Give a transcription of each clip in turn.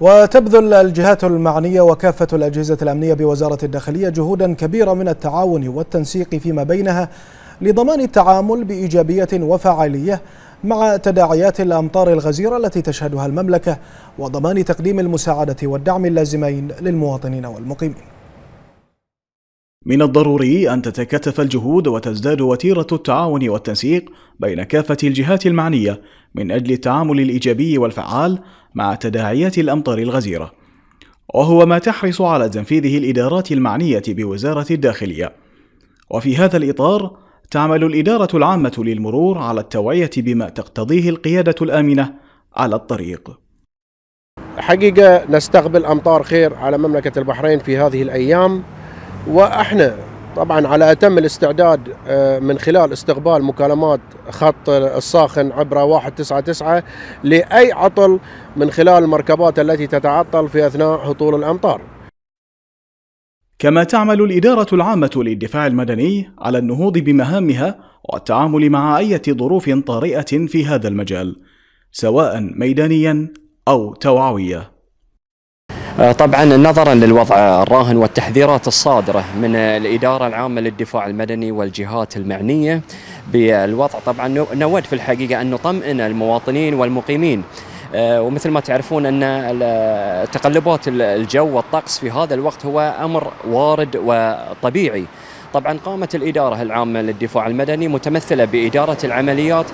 وتبذل الجهات المعنية وكافة الأجهزة الأمنية بوزارة الداخلية جهودا كبيرة من التعاون والتنسيق فيما بينها لضمان التعامل بإيجابية وفعالية مع تداعيات الأمطار الغزيرة التي تشهدها المملكة وضمان تقديم المساعدة والدعم اللازمين للمواطنين والمقيمين من الضروري أن تتكاتف الجهود وتزداد وتيرة التعاون والتنسيق بين كافة الجهات المعنية من أجل التعامل الإيجابي والفعال مع تداعيات الأمطار الغزيرة، وهو ما تحرص على تنفيذه الإدارات المعنية بوزارة الداخلية. وفي هذا الإطار تعمل الإدارة العامة للمرور على التوعية بما تقتضيه القيادة الآمنة على الطريق. حقيقة نستقبل أمطار خير على مملكة البحرين في هذه الأيام واحنا طبعا على اتم الاستعداد آه، من خلال استقبال مكالمات خط الساخن عبر 199 لاي عطل من خلال المركبات التي تتعطل في اثناء هطول الامطار. كما تعمل الاداره العامه للدفاع المدني على النهوض بمهامها والتعامل مع اي ظروف طارئه في هذا المجال سواء ميدانيا او توعويه. آه، طبعا نظرا للوضع الراهن والتحذيرات الصادره من الاداره العامه للدفاع المدني والجهات المعنيه بالوضع طبعا نود في الحقيقه ان نطمئن المواطنين والمقيمين آه، ومثل ما تعرفون ان تقلبات الجو والطقس في هذا الوقت هو امر وارد وطبيعي طبعا قامت الاداره العامه للدفاع المدني متمثله باداره العمليات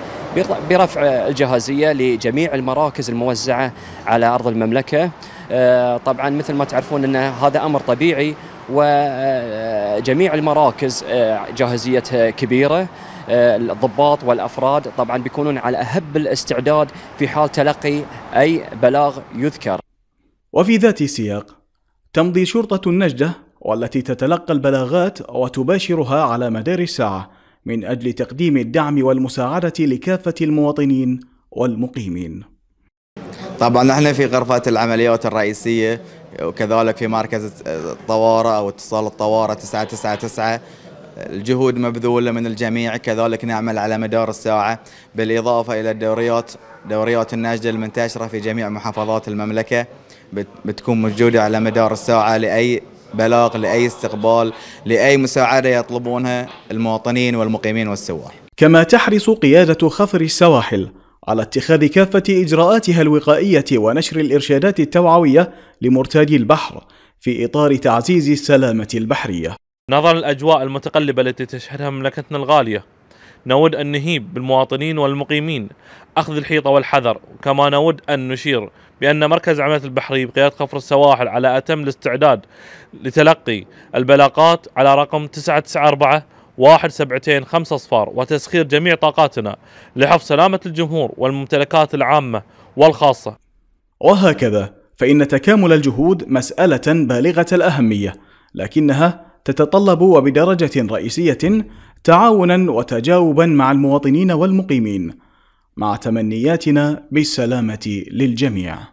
برفع الجاهزية لجميع المراكز الموزعة على أرض المملكة آه، طبعا مثل ما تعرفون أن هذا أمر طبيعي وجميع المراكز آه، جاهزيتها كبيرة آه، الضباط والأفراد طبعا بيكونون على أهب الاستعداد في حال تلقي أي بلاغ يذكر وفي ذات السياق تمضي شرطة النجدة والتي تتلقى البلاغات وتباشرها على مدار الساعة من أجل تقديم الدعم والمساعدة لكافة المواطنين والمقيمين طبعا نحن في غرفة العمليات الرئيسية وكذلك في مركز الطوارئ أو اتصال الطوارئ 999 الجهود مبذولة من الجميع كذلك نعمل على مدار الساعة بالإضافة إلى الدوريات دوريات النجدة المنتشرة في جميع محافظات المملكة بتكون موجودة على مدار الساعة لأي بلاغ لأي استقبال لأي مساعدة يطلبونها المواطنين والمقيمين والسواح كما تحرص قيادة خفر السواحل على اتخاذ كافة إجراءاتها الوقائية ونشر الإرشادات التوعوية لمرتادي البحر في إطار تعزيز السلامة البحرية نظرا للأجواء المتقلبة التي تشهدها مملكتنا الغالية نود أن نهيب بالمواطنين والمقيمين أخذ الحيطة والحذر كما نود أن نشير بأن مركز عمليات البحري بقيادة خفر السواحل على أتم الاستعداد لتلقي البلاغات على رقم 994 172 5 خمسة وتسخير جميع طاقاتنا لحفظ سلامة الجمهور والممتلكات العامة والخاصة وهكذا فإن تكامل الجهود مسألة بالغة الأهمية لكنها تتطلب وبدرجة رئيسية تعاونا وتجاوبا مع المواطنين والمقيمين مع تمنياتنا بالسلامة للجميع